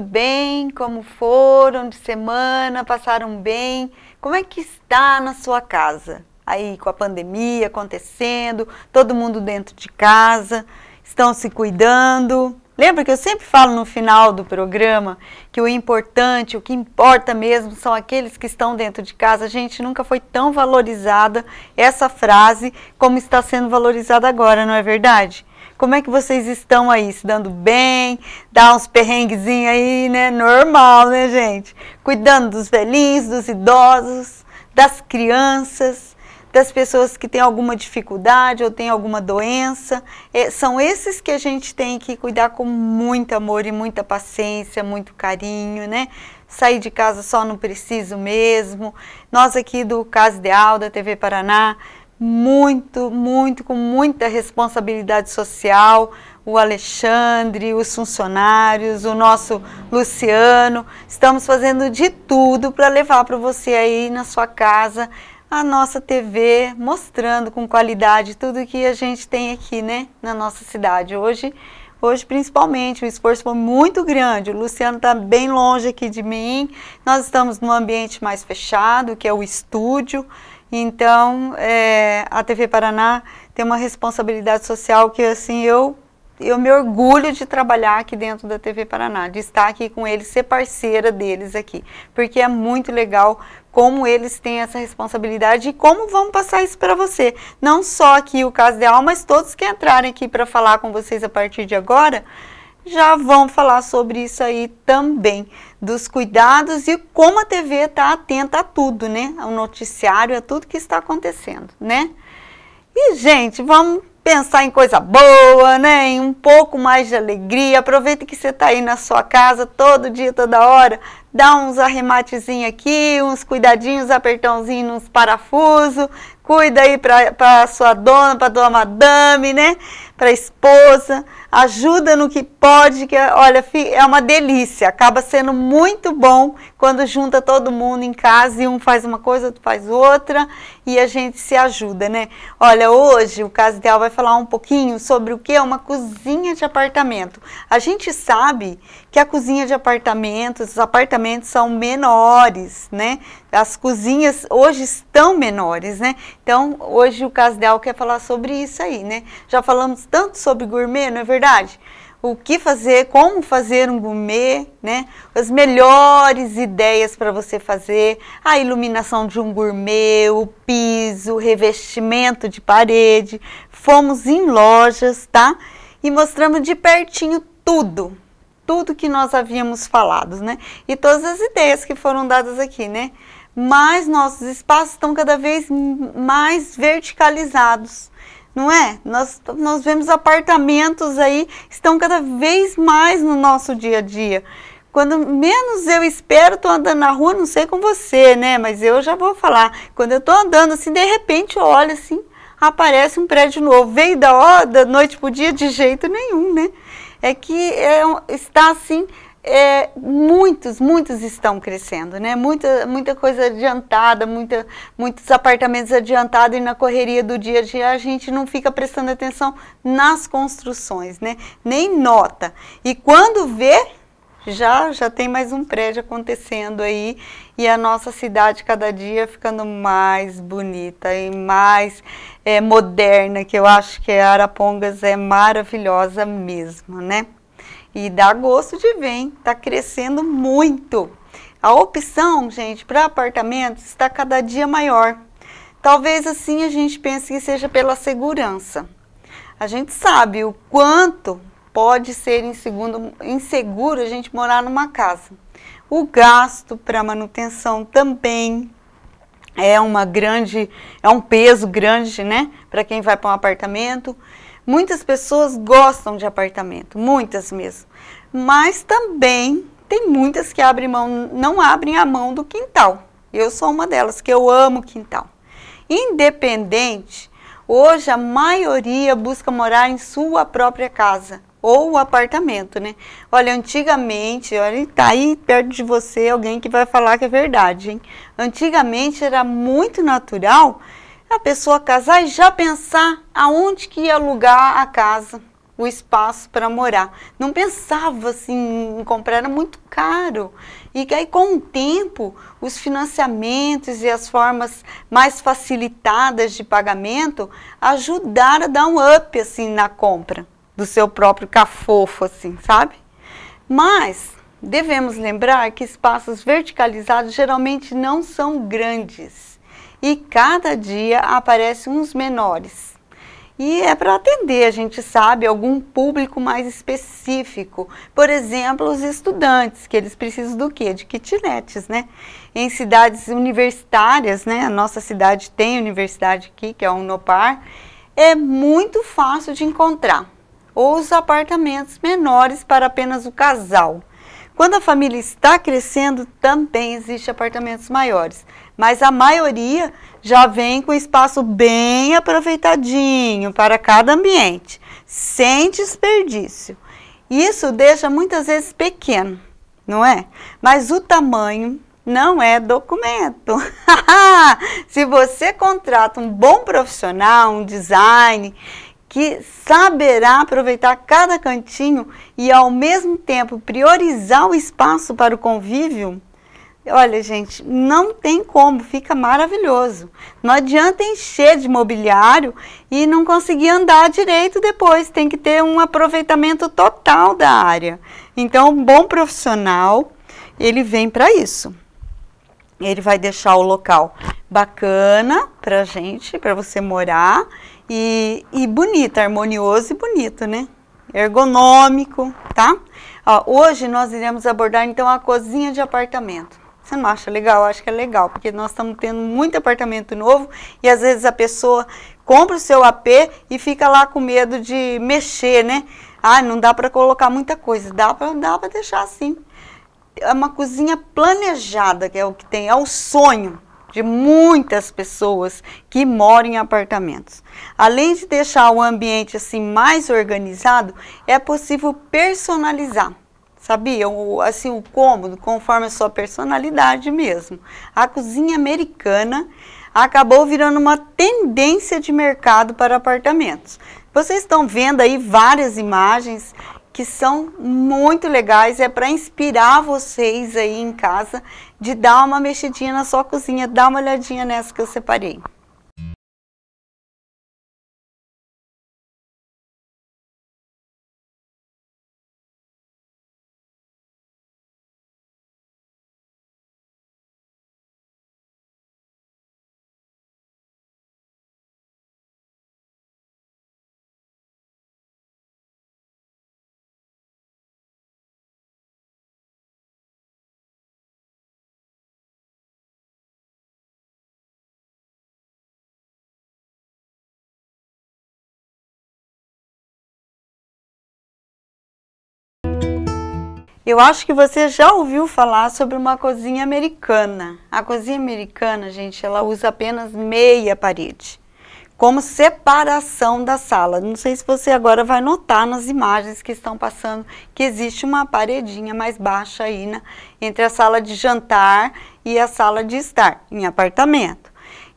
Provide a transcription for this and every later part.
tudo bem? Como foram de semana? Passaram bem? Como é que está na sua casa? Aí com a pandemia acontecendo, todo mundo dentro de casa, estão se cuidando. Lembra que eu sempre falo no final do programa que o importante, o que importa mesmo são aqueles que estão dentro de casa. A gente nunca foi tão valorizada essa frase como está sendo valorizada agora, não é verdade? Como é que vocês estão aí? Se dando bem? Dá uns perrenguezinhos aí, né? Normal, né, gente? Cuidando dos velhinhos, dos idosos, das crianças, das pessoas que têm alguma dificuldade ou têm alguma doença. É, são esses que a gente tem que cuidar com muito amor e muita paciência, muito carinho, né? Sair de casa só não preciso mesmo. Nós aqui do Casa Ideal, da TV Paraná, muito, muito, com muita responsabilidade social, o Alexandre, os funcionários, o nosso Luciano. Estamos fazendo de tudo para levar para você aí na sua casa a nossa TV, mostrando com qualidade tudo que a gente tem aqui, né, na nossa cidade. Hoje, hoje principalmente, o esforço foi muito grande. O Luciano está bem longe aqui de mim. Nós estamos num ambiente mais fechado, que é o estúdio. Então, é, a TV Paraná tem uma responsabilidade social que, assim, eu, eu me orgulho de trabalhar aqui dentro da TV Paraná, de estar aqui com eles, ser parceira deles aqui, porque é muito legal como eles têm essa responsabilidade e como vão passar isso para você. Não só aqui o caso mas todos que entrarem aqui para falar com vocês a partir de agora, já vão falar sobre isso aí também, dos cuidados e como a TV está atenta a tudo, né? Ao noticiário, a tudo que está acontecendo, né? E, gente, vamos pensar em coisa boa, né? Em um pouco mais de alegria. Aproveita que você está aí na sua casa todo dia, toda hora. Dá uns arrematezinhos aqui, uns cuidadinhos, apertãozinho nos parafusos. Cuida aí para a sua dona, para a dona madame, né? Para a esposa ajuda no que pode, que é, olha, é uma delícia. Acaba sendo muito bom quando junta todo mundo em casa e um faz uma coisa, outro faz outra e a gente se ajuda, né? Olha, hoje o Casdel Ideal vai falar um pouquinho sobre o que é uma cozinha de apartamento. A gente sabe que a cozinha de apartamentos os apartamentos são menores, né? As cozinhas hoje estão menores, né? Então, hoje o Casdel Ideal quer falar sobre isso aí, né? Já falamos tanto sobre gourmet, não é verdade? verdade? O que fazer, como fazer um gourmet, né? As melhores ideias para você fazer, a iluminação de um gourmet, o piso, o revestimento de parede. Fomos em lojas, tá? E mostramos de pertinho tudo, tudo que nós havíamos falado, né? E todas as ideias que foram dadas aqui, né? Mas nossos espaços estão cada vez mais verticalizados não é? Nós, nós vemos apartamentos aí, estão cada vez mais no nosso dia a dia. Quando menos eu espero, estou andando na rua, não sei com você, né? Mas eu já vou falar. Quando eu estou andando assim, de repente eu olho assim, aparece um prédio novo. Veio da, hora da noite para o dia de jeito nenhum, né? É que é, está assim é, muitos, muitos estão crescendo, né? Muita, muita coisa adiantada, muita, muitos apartamentos adiantados e na correria do dia a dia a gente não fica prestando atenção nas construções, né? Nem nota. E quando vê, já, já tem mais um prédio acontecendo aí e a nossa cidade cada dia ficando mais bonita e mais é, moderna, que eu acho que Arapongas é maravilhosa mesmo, né? E dá gosto de ver, hein? Tá crescendo muito. A opção, gente, para apartamentos está cada dia maior. Talvez assim a gente pense que seja pela segurança. A gente sabe o quanto pode ser inseguro, inseguro a gente morar numa casa. O gasto para manutenção também é uma grande, é um peso grande, né, para quem vai para um apartamento. Muitas pessoas gostam de apartamento, muitas mesmo. Mas também tem muitas que abrem mão, não abrem a mão do quintal. Eu sou uma delas, que eu amo quintal. Independente, hoje a maioria busca morar em sua própria casa ou apartamento, né? Olha, antigamente, olha, tá aí perto de você alguém que vai falar que é verdade, hein? Antigamente era muito natural a pessoa casar e já pensar aonde que ia alugar a casa, o espaço para morar. Não pensava assim em comprar, era muito caro. E aí com o tempo, os financiamentos e as formas mais facilitadas de pagamento ajudaram a dar um up assim na compra do seu próprio cafofo assim, sabe? Mas devemos lembrar que espaços verticalizados geralmente não são grandes e cada dia aparecem uns menores. E é para atender, a gente sabe, algum público mais específico. Por exemplo, os estudantes, que eles precisam do quê? De kitnetes, né? Em cidades universitárias, né? A nossa cidade tem universidade aqui, que é a Unopar. É muito fácil de encontrar. Ou os apartamentos menores para apenas o casal. Quando a família está crescendo, também existem apartamentos maiores mas a maioria já vem com espaço bem aproveitadinho para cada ambiente, sem desperdício. Isso deixa muitas vezes pequeno, não é? Mas o tamanho não é documento. Se você contrata um bom profissional, um design, que saberá aproveitar cada cantinho e ao mesmo tempo priorizar o espaço para o convívio, Olha, gente, não tem como, fica maravilhoso. Não adianta encher de mobiliário e não conseguir andar direito depois, tem que ter um aproveitamento total da área. Então, um bom profissional, ele vem para isso. Ele vai deixar o local bacana para gente, para você morar e, e bonito, harmonioso e bonito, né? Ergonômico, tá? Ó, hoje nós iremos abordar então a cozinha de apartamento. Você não acha legal? Eu acho que é legal, porque nós estamos tendo muito apartamento novo e às vezes a pessoa compra o seu AP e fica lá com medo de mexer, né? Ah, não dá para colocar muita coisa, dá para dá deixar assim. É uma cozinha planejada, que é o que tem, é o sonho de muitas pessoas que moram em apartamentos. Além de deixar o ambiente assim mais organizado, é possível personalizar sabia? O, assim, o cômodo, conforme a sua personalidade mesmo. A cozinha americana acabou virando uma tendência de mercado para apartamentos. Vocês estão vendo aí várias imagens que são muito legais, é para inspirar vocês aí em casa de dar uma mexidinha na sua cozinha, dar uma olhadinha nessa que eu separei. Eu acho que você já ouviu falar sobre uma cozinha americana. A cozinha americana, gente, ela usa apenas meia parede como separação da sala. Não sei se você agora vai notar nas imagens que estão passando que existe uma paredinha mais baixa aí na, entre a sala de jantar e a sala de estar em apartamento.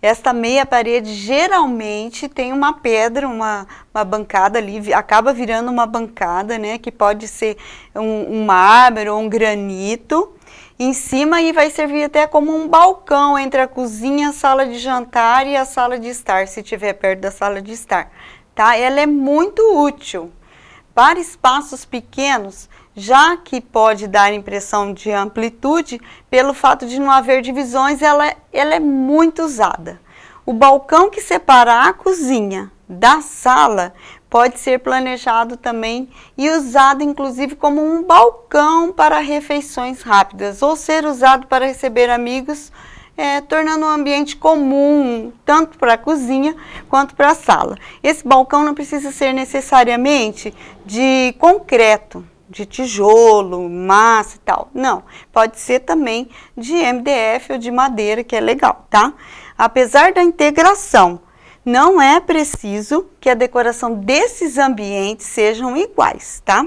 Esta meia parede geralmente tem uma pedra, uma, uma bancada ali, acaba virando uma bancada, né? Que pode ser um, um mármore ou um granito em cima e vai servir até como um balcão entre a cozinha, a sala de jantar e a sala de estar, se tiver perto da sala de estar, tá? Ela é muito útil. Para espaços pequenos, já que pode dar impressão de amplitude, pelo fato de não haver divisões, ela, é, ela é muito usada. O balcão que separa a cozinha da sala pode ser planejado também e usado inclusive como um balcão para refeições rápidas ou ser usado para receber amigos, é, tornando um ambiente comum tanto para a cozinha quanto para a sala. Esse balcão não precisa ser necessariamente de concreto, de tijolo, massa e tal. Não, pode ser também de MDF ou de madeira, que é legal, tá? Apesar da integração, não é preciso que a decoração desses ambientes sejam iguais, tá?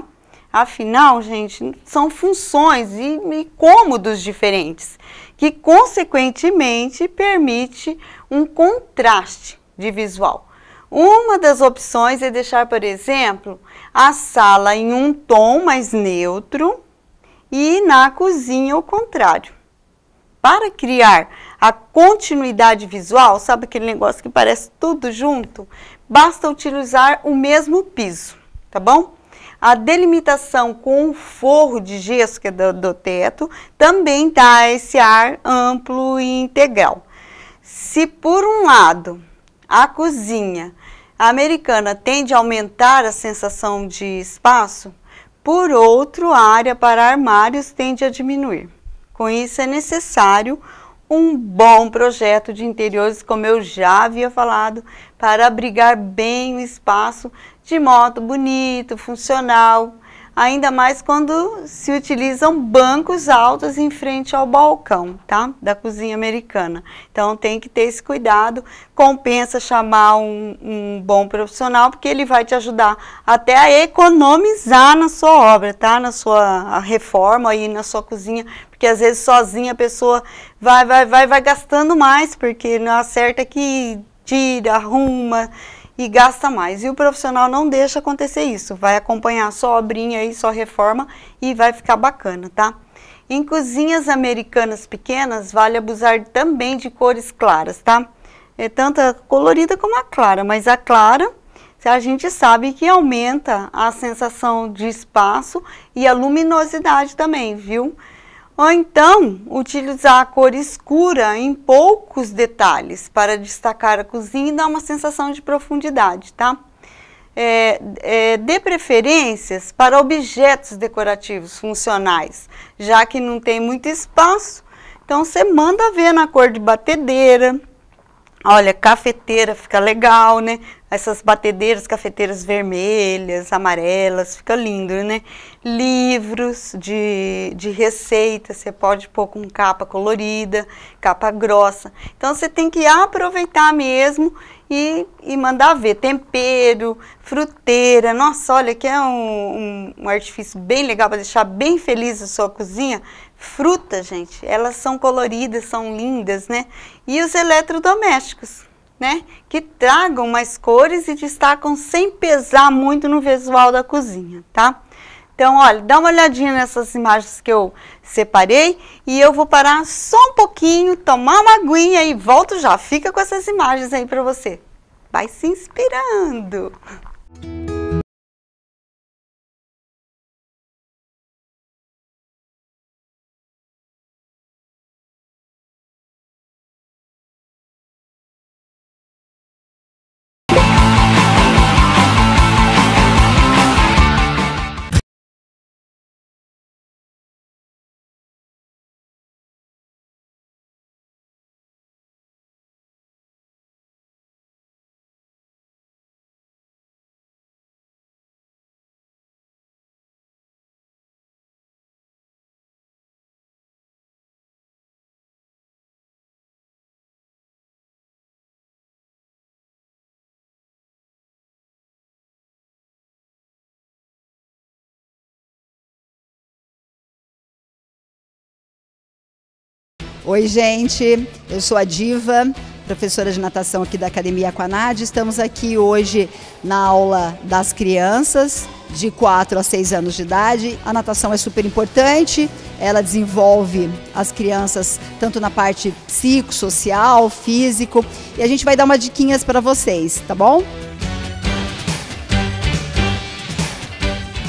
Afinal, gente, são funções e, e cômodos diferentes, que consequentemente permite um contraste de visual. Uma das opções é deixar, por exemplo, a sala em um tom mais neutro e na cozinha o contrário. Para criar a continuidade visual, sabe aquele negócio que parece tudo junto? Basta utilizar o mesmo piso, tá bom? A delimitação com o forro de gesso, que é do, do teto, também dá esse ar amplo e integral. Se por um lado a cozinha americana tende a aumentar a sensação de espaço, por outro, a área para armários tende a diminuir. Com isso, é necessário um bom projeto de interiores, como eu já havia falado, para abrigar bem o espaço de modo bonito, funcional, ainda mais quando se utilizam bancos altos em frente ao balcão, tá? Da cozinha americana. Então tem que ter esse cuidado. Compensa chamar um, um bom profissional, porque ele vai te ajudar até a economizar na sua obra, tá? Na sua reforma aí na sua cozinha, porque às vezes sozinha a pessoa vai, vai, vai, vai gastando mais, porque não acerta que tira, arruma e gasta mais. E o profissional não deixa acontecer isso, vai acompanhar só obrinha e só reforma e vai ficar bacana, tá? Em cozinhas americanas pequenas, vale abusar também de cores claras, tá? É tanto a colorida como a clara, mas a clara a gente sabe que aumenta a sensação de espaço e a luminosidade também, viu? Ou então, utilizar a cor escura em poucos detalhes para destacar a cozinha e dar uma sensação de profundidade, tá? É, é, dê preferências para objetos decorativos funcionais, já que não tem muito espaço, então você manda ver na cor de batedeira, Olha, cafeteira fica legal, né? Essas batedeiras, cafeteiras vermelhas, amarelas, fica lindo, né? Livros de, de receita, você pode pôr com capa colorida, capa grossa. Então você tem que aproveitar mesmo e, e mandar ver. Tempero, fruteira, nossa, olha que é um, um, um artifício bem legal para deixar bem feliz a sua cozinha. Frutas, gente, elas são coloridas, são lindas, né? E os eletrodomésticos, né? Que tragam mais cores e destacam sem pesar muito no visual da cozinha, tá? Então, olha, dá uma olhadinha nessas imagens que eu separei e eu vou parar só um pouquinho, tomar uma aguinha e volto já. Fica com essas imagens aí para você. Vai se inspirando! Oi, gente. Eu sou a Diva, professora de natação aqui da Academia Aquanad. Estamos aqui hoje na aula das crianças de 4 a 6 anos de idade. A natação é super importante, ela desenvolve as crianças tanto na parte psicossocial, físico, e a gente vai dar umas diquinhas para vocês, tá bom?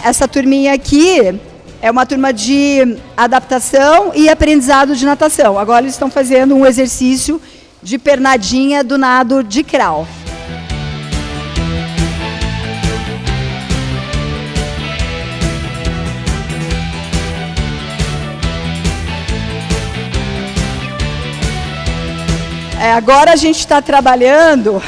Essa turminha aqui é uma turma de adaptação e aprendizado de natação. Agora eles estão fazendo um exercício de pernadinha do nado de crawl. É, agora a gente está trabalhando,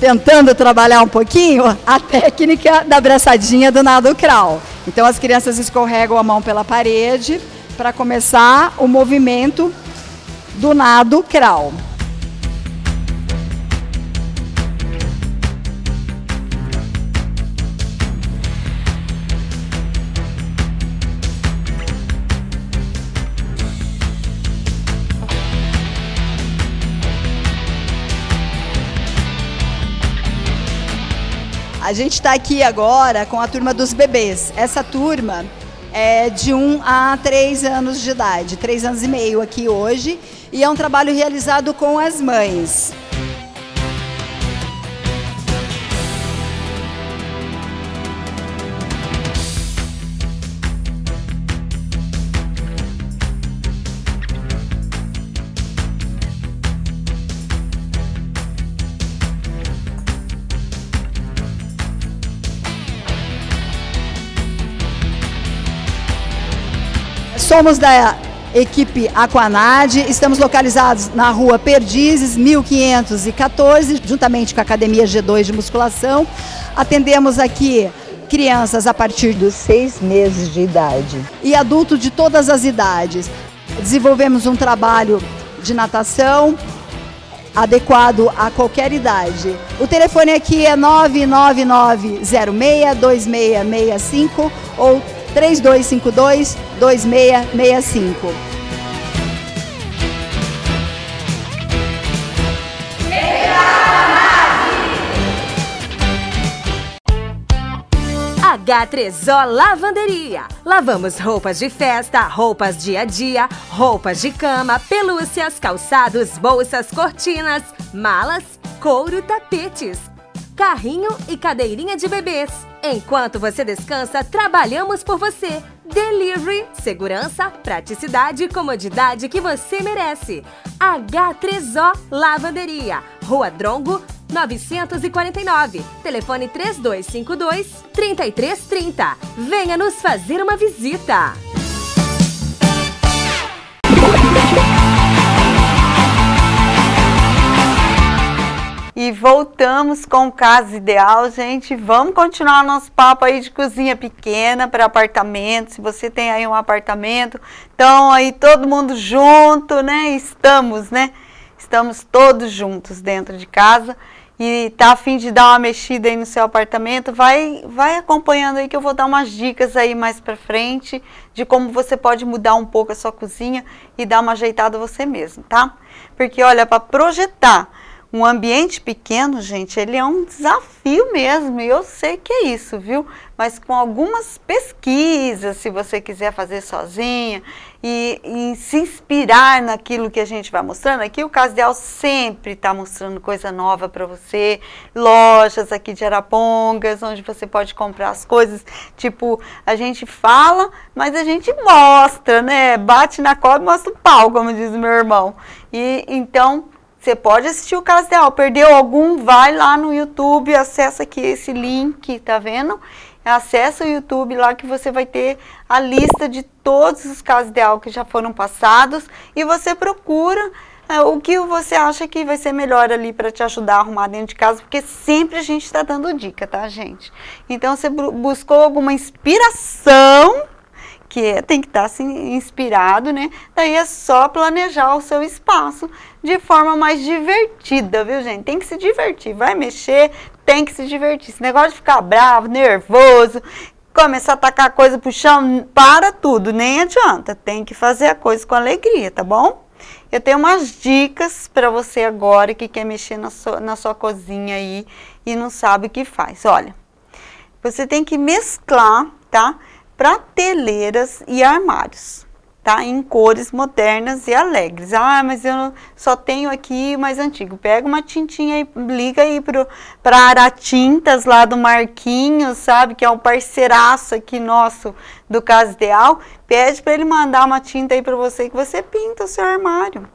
tentando trabalhar um pouquinho, a técnica da abraçadinha do nado crawl. Então as crianças escorregam a mão pela parede para começar o movimento do nado crawl. A gente está aqui agora com a turma dos bebês. Essa turma é de 1 a 3 anos de idade, 3 anos e meio aqui hoje, e é um trabalho realizado com as mães. Somos da equipe Aquanad, estamos localizados na rua Perdizes, 1514, juntamente com a Academia G2 de Musculação. Atendemos aqui crianças a partir dos seis meses de idade e adultos de todas as idades. Desenvolvemos um trabalho de natação, adequado a qualquer idade. O telefone aqui é 999062665 ou 3252 2665. H3O Lavanderia. Lavamos roupas de festa, roupas dia a dia, roupas de cama, pelúcias, calçados, bolsas, cortinas, malas, couro, tapetes carrinho e cadeirinha de bebês. Enquanto você descansa, trabalhamos por você. Delivery, segurança, praticidade e comodidade que você merece. H3O Lavanderia, Rua Drongo, 949, telefone 3252 3330. Venha nos fazer uma visita. e voltamos com o caso ideal, gente. Vamos continuar nosso papo aí de cozinha pequena para apartamento. Se você tem aí um apartamento, então aí todo mundo junto, né? Estamos, né? Estamos todos juntos dentro de casa e tá a fim de dar uma mexida aí no seu apartamento, vai, vai acompanhando aí que eu vou dar umas dicas aí mais para frente de como você pode mudar um pouco a sua cozinha e dar uma ajeitada você mesmo, tá? Porque olha, para projetar um ambiente pequeno, gente, ele é um desafio mesmo. E eu sei que é isso, viu? Mas com algumas pesquisas, se você quiser fazer sozinha e, e se inspirar naquilo que a gente vai mostrando, aqui o Casdel sempre está mostrando coisa nova para você. Lojas aqui de Arapongas, onde você pode comprar as coisas. Tipo, a gente fala, mas a gente mostra, né? Bate na cola e mostra o pau, como diz meu irmão. E então você pode assistir o caso ideal. Perdeu algum? Vai lá no YouTube, acessa aqui esse link, tá vendo? Acessa o YouTube lá que você vai ter a lista de todos os casos ideal que já foram passados e você procura é, o que você acha que vai ser melhor ali para te ajudar a arrumar dentro de casa, porque sempre a gente está dando dica, tá, gente? Então, você buscou alguma inspiração que tem que tá estar assim, inspirado, né? Daí é só planejar o seu espaço de forma mais divertida, viu, gente? Tem que se divertir, vai mexer, tem que se divertir. Esse negócio de ficar bravo, nervoso, começar a tacar coisa pro chão, para tudo, nem adianta. Tem que fazer a coisa com alegria, tá bom? Eu tenho umas dicas para você agora que quer mexer na sua, na sua cozinha aí e não sabe o que faz. Olha, você tem que mesclar, tá? prateleiras e armários, tá? Em cores modernas e alegres. Ah, mas eu só tenho aqui mais antigo. Pega uma tintinha e liga aí para Aratintas lá do Marquinhos, sabe? Que é um parceiraço aqui nosso do Casdeal. Pede para ele mandar uma tinta aí para você que você pinta o seu armário.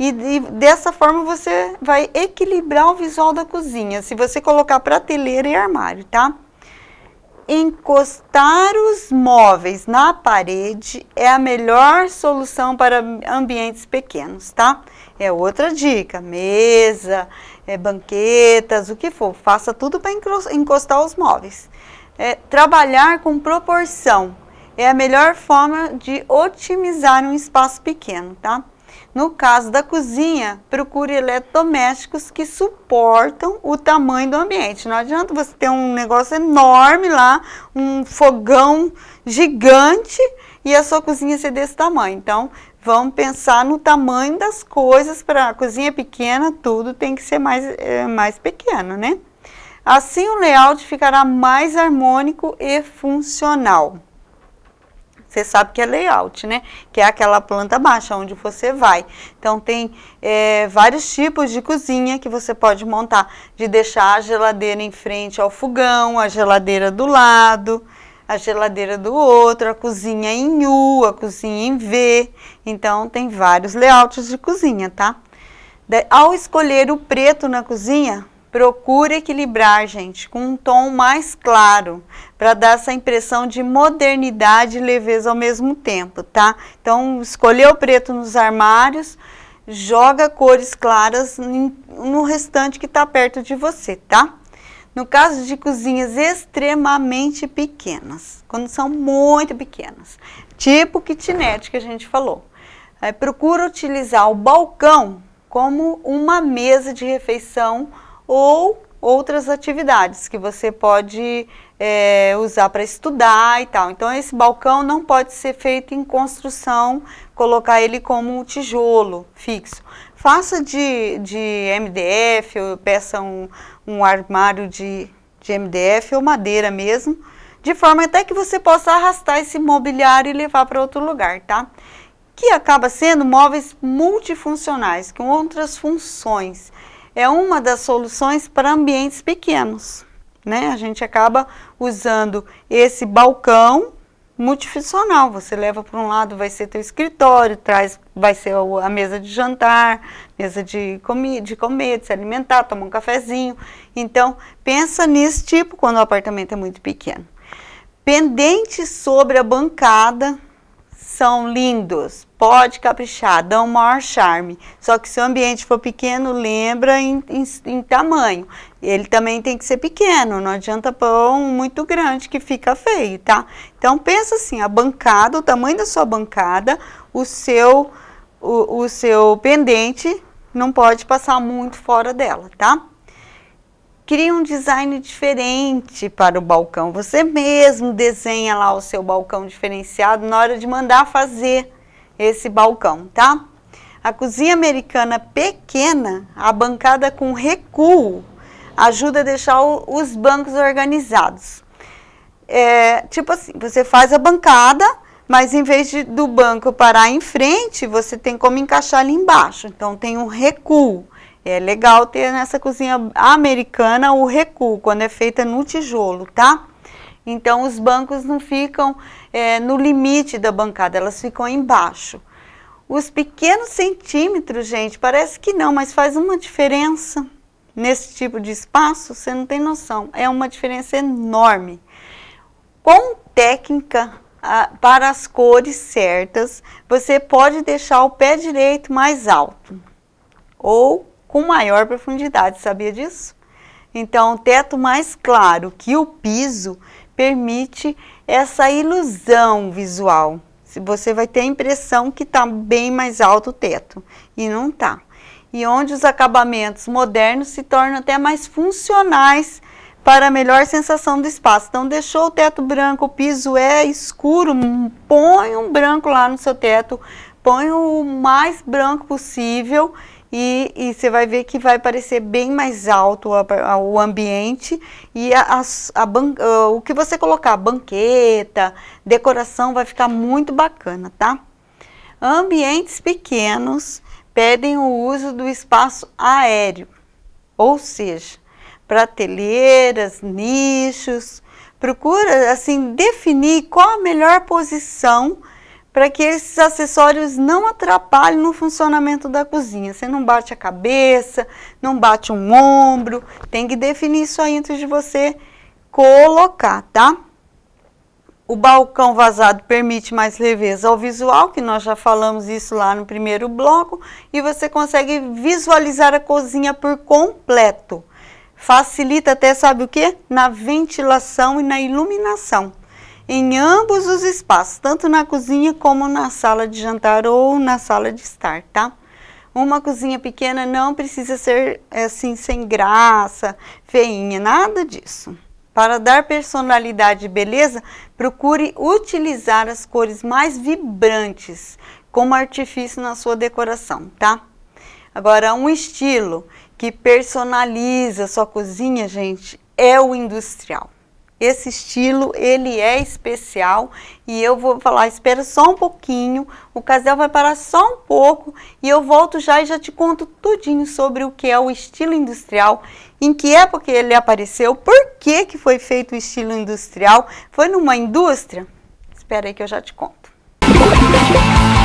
E, e, dessa forma você vai equilibrar o visual da cozinha, se você colocar prateleira e armário, tá? encostar os móveis na parede é a melhor solução para ambientes pequenos, tá? É outra dica, mesa, é, banquetas, o que for, faça tudo para encostar os móveis. É, trabalhar com proporção é a melhor forma de otimizar um espaço pequeno, tá? No caso da cozinha, procure eletrodomésticos que suportam o tamanho do ambiente. Não adianta você ter um negócio enorme lá, um fogão gigante e a sua cozinha ser desse tamanho. Então, vamos pensar no tamanho das coisas. Para a cozinha pequena, tudo tem que ser mais, é, mais pequeno, né? Assim, o layout ficará mais harmônico e funcional. Você sabe que é layout, né? Que é aquela planta baixa onde você vai. Então, tem é, vários tipos de cozinha que você pode montar. De deixar a geladeira em frente ao fogão, a geladeira do lado, a geladeira do outro, a cozinha em U, a cozinha em V. Então, tem vários layouts de cozinha, tá? De, ao escolher o preto na cozinha, Procure equilibrar, gente, com um tom mais claro, para dar essa impressão de modernidade e leveza ao mesmo tempo, tá? Então, escolheu o preto nos armários, joga cores claras no restante que está perto de você, tá? No caso de cozinhas extremamente pequenas, quando são muito pequenas, tipo kitnet que a gente falou, é, procura utilizar o balcão como uma mesa de refeição ou outras atividades que você pode é, usar para estudar e tal. Então, esse balcão não pode ser feito em construção, colocar ele como um tijolo fixo. Faça de, de MDF, ou peça um, um armário de, de MDF ou madeira mesmo, de forma até que você possa arrastar esse mobiliário e levar para outro lugar, tá? Que acaba sendo móveis multifuncionais, com outras funções é uma das soluções para ambientes pequenos. Né? A gente acaba usando esse balcão multifuncional. Você leva para um lado, vai ser teu escritório, traz, vai ser a mesa de jantar, mesa de, comi de comer, de se alimentar, tomar um cafezinho. Então, pensa nesse tipo quando o apartamento é muito pequeno. Pendente sobre a bancada, são lindos, pode caprichar, dão um maior charme. Só que se o ambiente for pequeno, lembra em, em, em tamanho. Ele também tem que ser pequeno, não adianta pôr um muito grande que fica feio, tá? Então pensa assim, a bancada, o tamanho da sua bancada, o seu, o, o seu pendente não pode passar muito fora dela, tá? cria um design diferente para o balcão. Você mesmo desenha lá o seu balcão diferenciado na hora de mandar fazer esse balcão, tá? A cozinha americana pequena, a bancada com recuo, ajuda a deixar o, os bancos organizados. É, tipo assim, você faz a bancada, mas em vez de, do banco parar em frente, você tem como encaixar ali embaixo. Então, tem um recuo. É legal ter nessa cozinha americana o recuo, quando é feita no tijolo, tá? Então, os bancos não ficam é, no limite da bancada, elas ficam embaixo. Os pequenos centímetros, gente, parece que não, mas faz uma diferença nesse tipo de espaço, você não tem noção. É uma diferença enorme. Com técnica a, para as cores certas, você pode deixar o pé direito mais alto ou com maior profundidade, sabia disso? Então, o teto mais claro que o piso permite essa ilusão visual. Você vai ter a impressão que está bem mais alto o teto e não está. E onde os acabamentos modernos se tornam até mais funcionais para melhor sensação do espaço. Então, deixou o teto branco, o piso é escuro, põe um branco lá no seu teto, põe o mais branco possível e, você vai ver que vai parecer bem mais alto a, a, o ambiente e a, ban, ah, o que você colocar, banqueta, decoração, vai ficar muito bacana, tá? Ambientes pequenos pedem o uso do espaço aéreo, ou seja, prateleiras, nichos, procura assim definir qual a melhor posição para que esses acessórios não atrapalhem no funcionamento da cozinha. Você não bate a cabeça, não bate um ombro, tem que definir isso aí antes de você colocar, tá? O balcão vazado permite mais leveza ao visual, que nós já falamos isso lá no primeiro bloco, e você consegue visualizar a cozinha por completo. Facilita até, sabe o que? Na ventilação e na iluminação em ambos os espaços, tanto na cozinha como na sala de jantar ou na sala de estar, tá? Uma cozinha pequena não precisa ser eh, assim sem graça, feinha, nada disso. Para dar personalidade e beleza, procure utilizar as cores mais vibrantes como artifício na sua decoração, tá? Agora, um estilo que personaliza sua cozinha, gente, é o industrial. Esse estilo, ele é especial e eu vou falar, espera só um pouquinho, o Casel vai parar só um pouco e eu volto já e já te conto tudinho sobre o que é o estilo industrial, em que época ele apareceu, por que, que foi feito o estilo industrial, foi numa indústria? Espera aí que eu já te conto. Música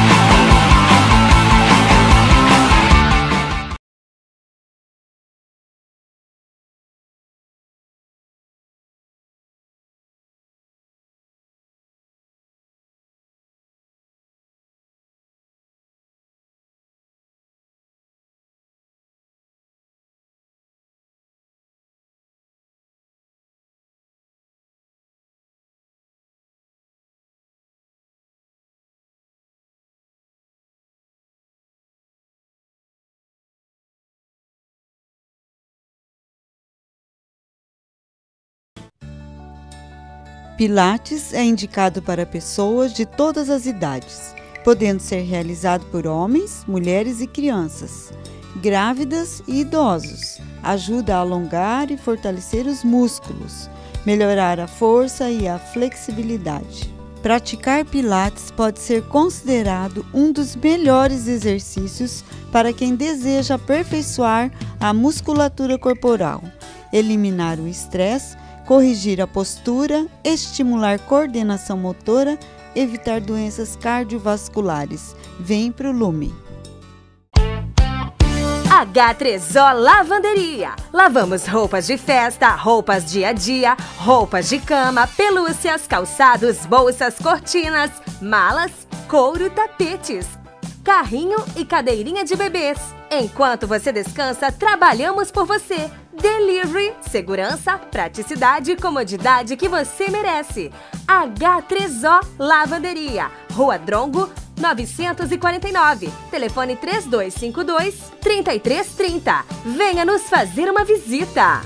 Pilates é indicado para pessoas de todas as idades, podendo ser realizado por homens, mulheres e crianças, grávidas e idosos. Ajuda a alongar e fortalecer os músculos, melhorar a força e a flexibilidade. Praticar Pilates pode ser considerado um dos melhores exercícios para quem deseja aperfeiçoar a musculatura corporal, eliminar o estresse corrigir a postura, estimular coordenação motora, evitar doenças cardiovasculares. Vem pro Lume. H3O Lavanderia. Lavamos roupas de festa, roupas dia a dia, roupas de cama, pelúcias, calçados, bolsas, cortinas, malas, couro, tapetes carrinho e cadeirinha de bebês. Enquanto você descansa, trabalhamos por você. Delivery, segurança, praticidade e comodidade que você merece. H3O Lavanderia, Rua Drongo, 949, telefone 3252 3330. Venha nos fazer uma visita.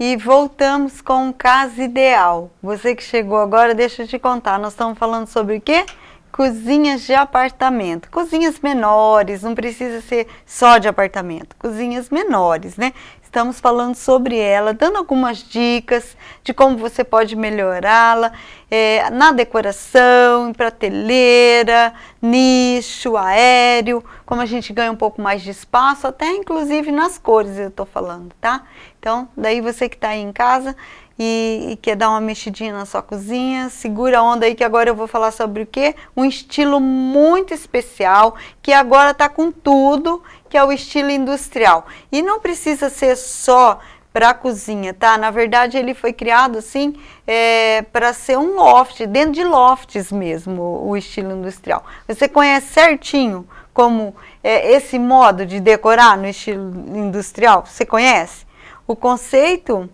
E voltamos com o caso ideal. Você que chegou agora, deixa eu te contar. Nós estamos falando sobre o quê? cozinhas de apartamento, cozinhas menores, não precisa ser só de apartamento, cozinhas menores, né? Estamos falando sobre ela, dando algumas dicas de como você pode melhorá-la é, na decoração, em prateleira, nicho, aéreo, como a gente ganha um pouco mais de espaço, até inclusive nas cores eu estou falando, tá? Então, daí você que está aí em casa, e, e quer dar uma mexidinha na sua cozinha, segura a onda aí que agora eu vou falar sobre o que? Um estilo muito especial que agora está com tudo, que é o estilo industrial. E não precisa ser só para a cozinha, tá? Na verdade, ele foi criado assim é, para ser um loft, dentro de lofts mesmo, o, o estilo industrial. Você conhece certinho como é, esse modo de decorar no estilo industrial? Você conhece? O conceito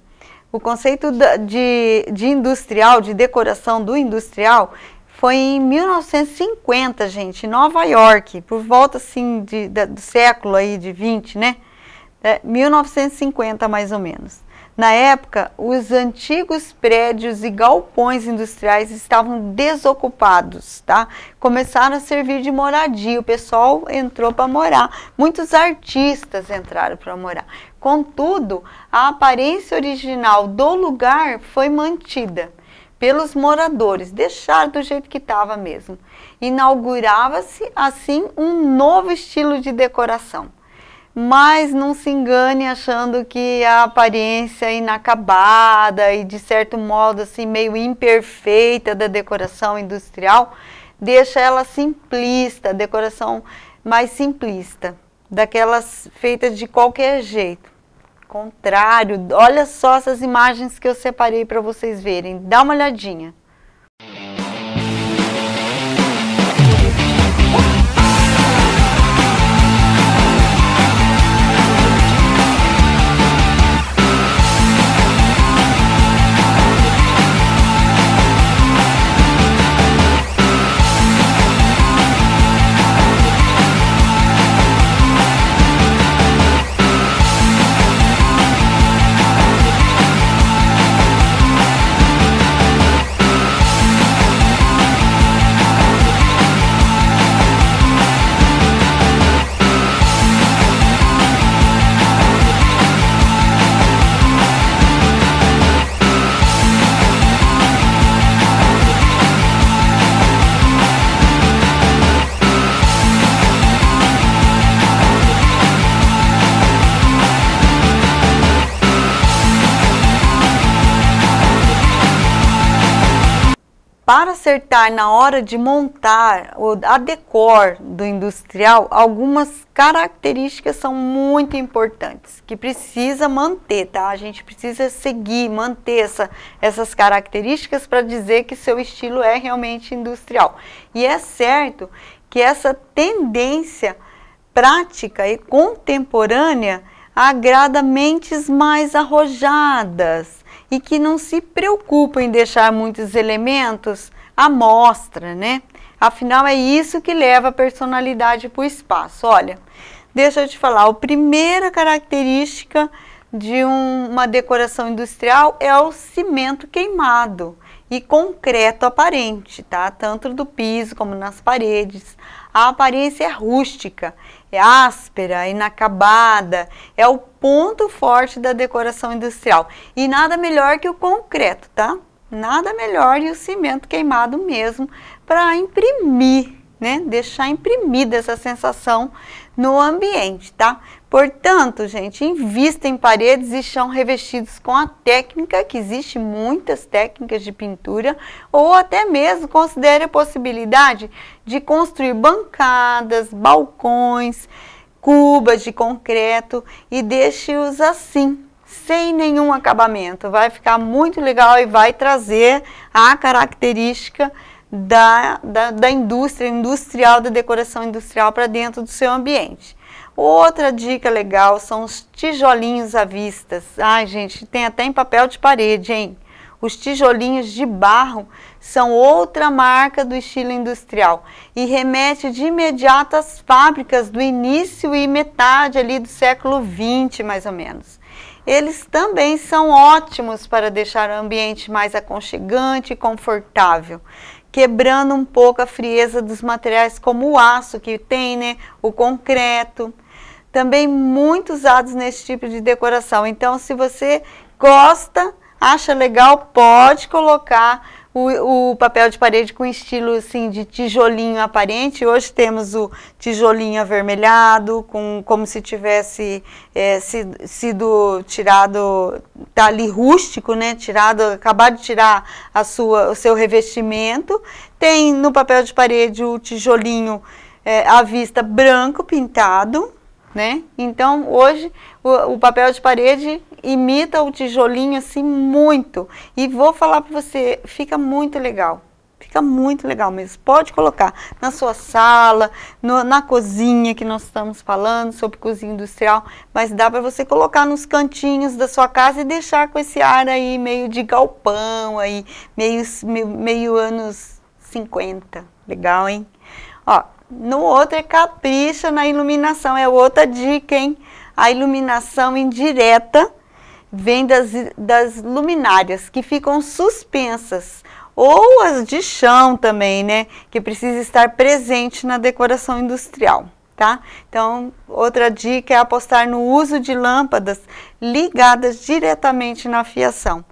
o conceito de, de industrial, de decoração do industrial, foi em 1950, gente, em Nova York, por volta assim de, de, do século aí de 20, né? É, 1950 mais ou menos. Na época, os antigos prédios e galpões industriais estavam desocupados, tá? Começaram a servir de moradia, o pessoal entrou para morar, muitos artistas entraram para morar. Contudo, a aparência original do lugar foi mantida pelos moradores, deixar do jeito que estava mesmo. Inaugurava-se assim um novo estilo de decoração. Mas não se engane achando que a aparência inacabada e de certo modo assim meio imperfeita da decoração industrial deixa ela simplista, decoração mais simplista, daquelas feitas de qualquer jeito contrário. Olha só essas imagens que eu separei para vocês verem. Dá uma olhadinha. para acertar na hora de montar a decor do industrial, algumas características são muito importantes, que precisa manter, tá? A gente precisa seguir, manter essa, essas características para dizer que seu estilo é realmente industrial. E é certo que essa tendência prática e contemporânea agrada mentes mais arrojadas, e que não se preocupa em deixar muitos elementos à mostra, né? Afinal, é isso que leva a personalidade para o espaço. Olha, deixa eu te falar, a primeira característica de um, uma decoração industrial é o cimento queimado e concreto aparente, tá? Tanto do piso como nas paredes. A aparência é rústica, é áspera, inacabada, é o ponto forte da decoração industrial. E nada melhor que o concreto, tá? Nada melhor e o cimento queimado mesmo para imprimir, né? Deixar imprimida essa sensação no ambiente, tá? Portanto, gente, invista em paredes e chão revestidos com a técnica, que existe muitas técnicas de pintura, ou até mesmo considere a possibilidade de construir bancadas, balcões, cubas de concreto e deixe-os assim, sem nenhum acabamento. Vai ficar muito legal e vai trazer a característica da, da, da indústria industrial, da decoração industrial para dentro do seu ambiente. Outra dica legal são os tijolinhos à vista. Ai, gente, tem até em papel de parede, hein? Os tijolinhos de barro são outra marca do estilo industrial e remete de imediato às fábricas do início e metade ali do século 20 mais ou menos. Eles também são ótimos para deixar o ambiente mais aconchegante e confortável, quebrando um pouco a frieza dos materiais como o aço que tem, né, o concreto. Também muito usados nesse tipo de decoração. Então, se você gosta, acha legal, pode colocar o, o, papel de parede com estilo assim de tijolinho aparente. Hoje temos o tijolinho avermelhado, com, como se tivesse é, eh, sido, sido, tirado, tá ali rústico, né? Tirado, acabado de tirar a sua, o seu revestimento. Tem no papel de parede o tijolinho é, à vista branco pintado né? Então hoje o, o papel de parede imita o tijolinho assim muito e vou falar para você, fica muito legal, fica muito legal mesmo. Pode colocar na sua sala, no, na cozinha que nós estamos falando sobre cozinha industrial, mas dá para você colocar nos cantinhos da sua casa e deixar com esse ar aí meio de galpão aí, meio, meio, meio anos 50. Legal, hein? Ó, no outro é capricha na iluminação, é outra dica, hein? A iluminação indireta vem das, das luminárias que ficam suspensas ou as de chão também, né? Que precisa estar presente na decoração industrial, tá? Então, outra dica é apostar no uso de lâmpadas ligadas diretamente na fiação.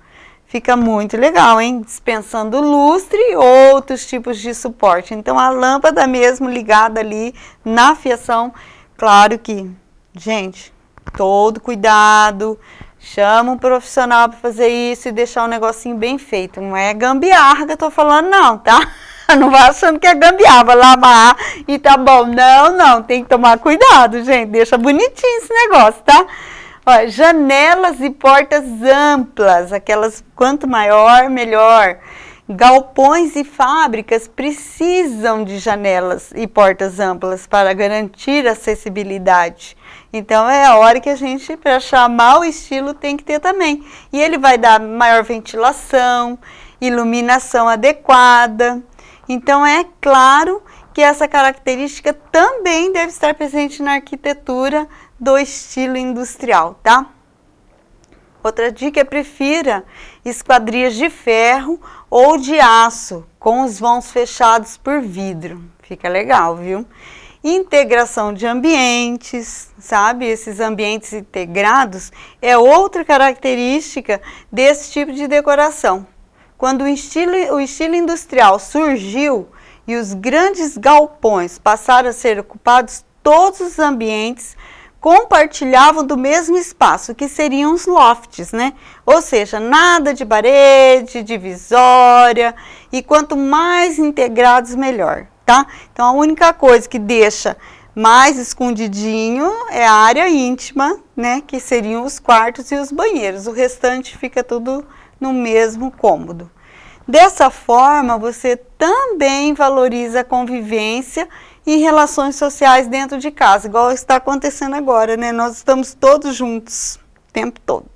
Fica muito legal, hein? Dispensando lustre e outros tipos de suporte. Então, a lâmpada mesmo ligada ali na fiação, claro que, gente, todo cuidado, chama um profissional para fazer isso e deixar o um negocinho bem feito. Não é gambiarra que eu tô falando não, tá? Não vai achando que é gambiarra, lavar e tá bom. Não, não, tem que tomar cuidado, gente. Deixa bonitinho esse negócio, tá? Ó, janelas e portas amplas, aquelas quanto maior, melhor. Galpões e fábricas precisam de janelas e portas amplas para garantir acessibilidade. Então é a hora que a gente, para chamar o estilo, tem que ter também. E ele vai dar maior ventilação, iluminação adequada. Então é claro que essa característica também deve estar presente na arquitetura do estilo industrial, tá? Outra dica é prefira esquadrias de ferro ou de aço com os vãos fechados por vidro. Fica legal, viu? Integração de ambientes, sabe? Esses ambientes integrados é outra característica desse tipo de decoração. Quando o estilo, o estilo industrial surgiu e os grandes galpões passaram a ser ocupados todos os ambientes compartilhavam do mesmo espaço, que seriam os lofts, né? Ou seja, nada de parede, divisória, e quanto mais integrados, melhor, tá? Então, a única coisa que deixa mais escondidinho é a área íntima, né? Que seriam os quartos e os banheiros. O restante fica tudo no mesmo cômodo. Dessa forma, você também valoriza a convivência e relações sociais dentro de casa, igual está acontecendo agora, né? Nós estamos todos juntos o tempo todo.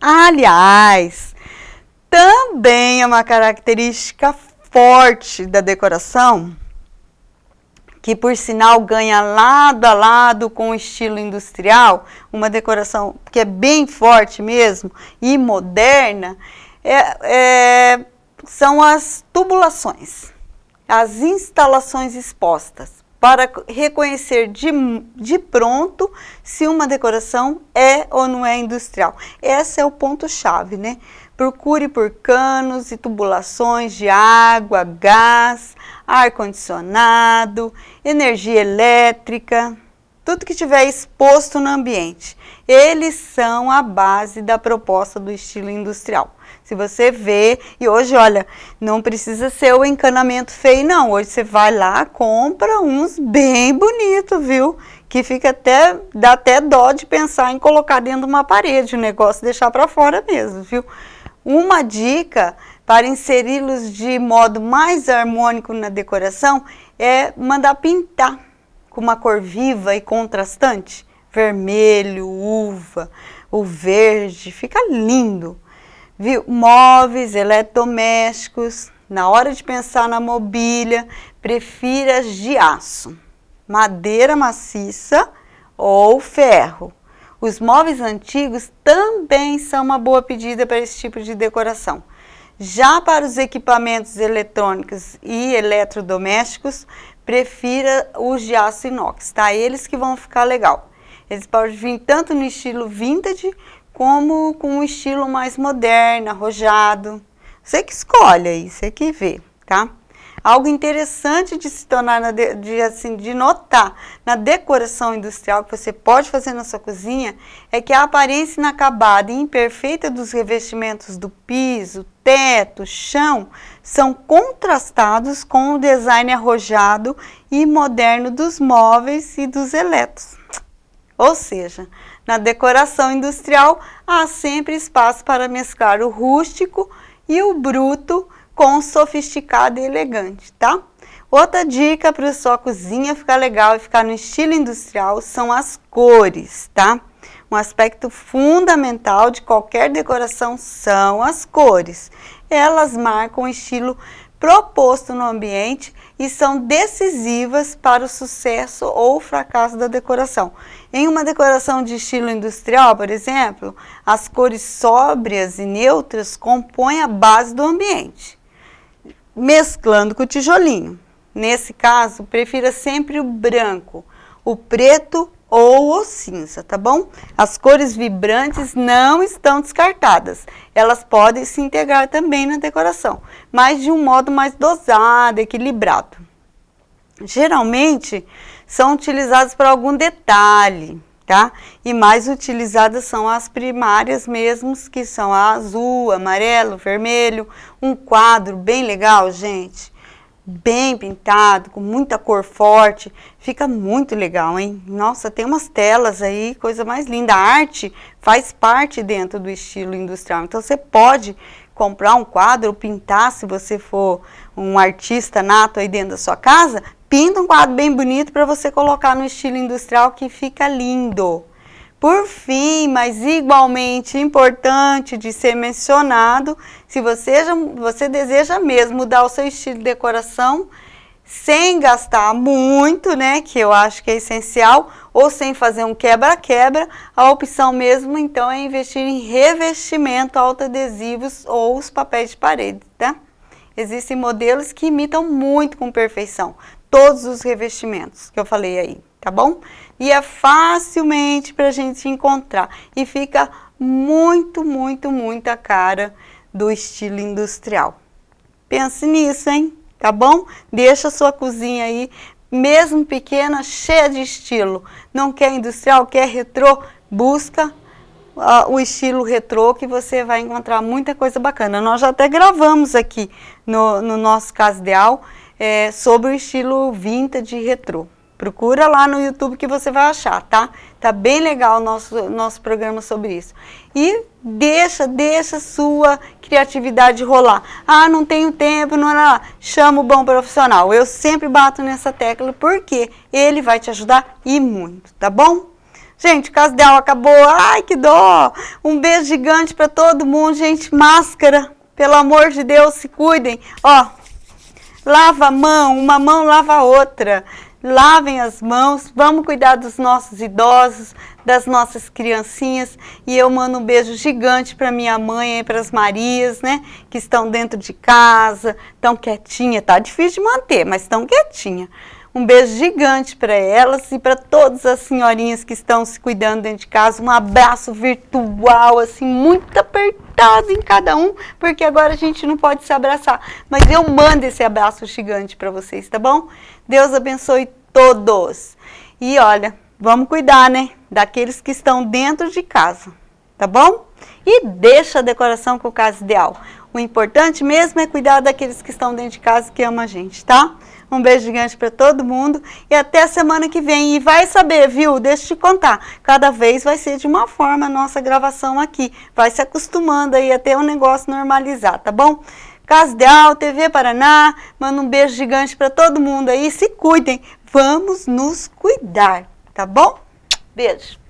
Aliás, também é uma característica forte da decoração, que por sinal ganha lado a lado com o estilo industrial, uma decoração que é bem forte mesmo e moderna, é, é, são as tubulações, as instalações expostas, para reconhecer de, de pronto se uma decoração é ou não é industrial. Esse é o ponto-chave, né? Procure por canos e tubulações de água, gás, ar-condicionado, energia elétrica, tudo que tiver exposto no ambiente. Eles são a base da proposta do estilo industrial. Se você vê, e hoje, olha, não precisa ser o encanamento feio, não. Hoje você vai lá, compra uns bem bonito, viu? Que fica até, dá até dó de pensar em colocar dentro de uma parede, o negócio deixar para fora mesmo, viu? Uma dica para inseri-los de modo mais harmônico na decoração é mandar pintar com uma cor viva e contrastante, vermelho, uva, o verde, fica lindo viu? Móveis, eletrodomésticos. Na hora de pensar na mobília, prefira as de aço, madeira maciça ou ferro. Os móveis antigos também são uma boa pedida para esse tipo de decoração. Já para os equipamentos eletrônicos e eletrodomésticos, prefira os de aço inox, tá? Eles que vão ficar legal. Eles podem vir tanto no estilo vintage como com um estilo mais moderno, arrojado. Você que escolhe aí, você que vê, tá? Algo interessante de se tornar, de, de, assim, de notar na decoração industrial que você pode fazer na sua cozinha é que a aparência inacabada e imperfeita dos revestimentos do piso, teto, chão são contrastados com o design arrojado e moderno dos móveis e dos eletros. Ou seja, na decoração industrial, há sempre espaço para mesclar o rústico e o bruto com o sofisticado e elegante, tá? Outra dica para sua cozinha ficar legal e ficar no estilo industrial são as cores, tá? Um aspecto fundamental de qualquer decoração são as cores. Elas marcam o estilo proposto no ambiente e são decisivas para o sucesso ou o fracasso da decoração. Em uma decoração de estilo industrial, por exemplo, as cores sóbrias e neutras compõem a base do ambiente, mesclando com o tijolinho. Nesse caso, prefira sempre o branco, o preto ou o cinza, tá bom? As cores vibrantes não estão descartadas. Elas podem se integrar também na decoração, mas de um modo mais dosado, equilibrado. Geralmente são utilizadas para algum detalhe, tá? E mais utilizadas são as primárias mesmos, que são a azul, amarelo, vermelho, um quadro bem legal, gente bem pintado, com muita cor forte, fica muito legal, hein? Nossa, tem umas telas aí, coisa mais linda. A arte faz parte dentro do estilo industrial, então você pode comprar um quadro, pintar, se você for um artista nato aí dentro da sua casa, pinta um quadro bem bonito para você colocar no estilo industrial que fica lindo. Por fim, mas igualmente importante de ser mencionado, se você, você deseja mesmo mudar o seu estilo de decoração, sem gastar muito, né, que eu acho que é essencial, ou sem fazer um quebra-quebra, a opção mesmo então é investir em revestimento, autoadesivos ou os papéis de parede, tá? Existem modelos que imitam muito com perfeição todos os revestimentos que eu falei aí tá bom? E é facilmente para a gente encontrar. E fica muito, muito, muita cara do estilo industrial. Pense nisso, hein? Tá bom? Deixa a sua cozinha aí, mesmo pequena, cheia de estilo. Não quer industrial, quer retrô? Busca uh, o estilo retrô que você vai encontrar muita coisa bacana. Nós já até gravamos aqui no, no nosso caso ideal é, eh, sobre o estilo vintage retrô. Procura lá no YouTube que você vai achar, tá? Tá bem legal o nosso, nosso programa sobre isso. E deixa, deixa sua criatividade rolar. Ah, não tenho tempo, não, é não, Chama o bom profissional. Eu sempre bato nessa tecla porque ele vai te ajudar e muito, tá bom? Gente, o caso dela acabou. Ai, que dó! Um beijo gigante para todo mundo, gente. Máscara, pelo amor de Deus, se cuidem. Ó, lava a mão, uma mão lava a outra lavem as mãos, vamos cuidar dos nossos idosos, das nossas criancinhas. E eu mando um beijo gigante para minha mãe e para as Marias, né? Que estão dentro de casa, tão quietinha, tá difícil de manter, mas tão quietinha. Um beijo gigante para elas e para todas as senhorinhas que estão se cuidando dentro de casa. Um abraço virtual, assim, muito apertado em cada um, porque agora a gente não pode se abraçar. Mas eu mando esse abraço gigante para vocês, tá bom? Deus abençoe todos. E olha, vamos cuidar, né? Daqueles que estão dentro de casa, tá bom? E deixa a decoração com o caso ideal. O importante mesmo é cuidar daqueles que estão dentro de casa que amam a gente, tá? Um beijo gigante para todo mundo e até a semana que vem. E vai saber, viu? Deixa eu te contar. Cada vez vai ser de uma forma a nossa gravação aqui. Vai se acostumando aí até o negócio normalizar, tá bom? Casa Ideal, TV Paraná. Manda um beijo gigante para todo mundo aí. Se cuidem. Vamos nos cuidar, tá bom? Beijo.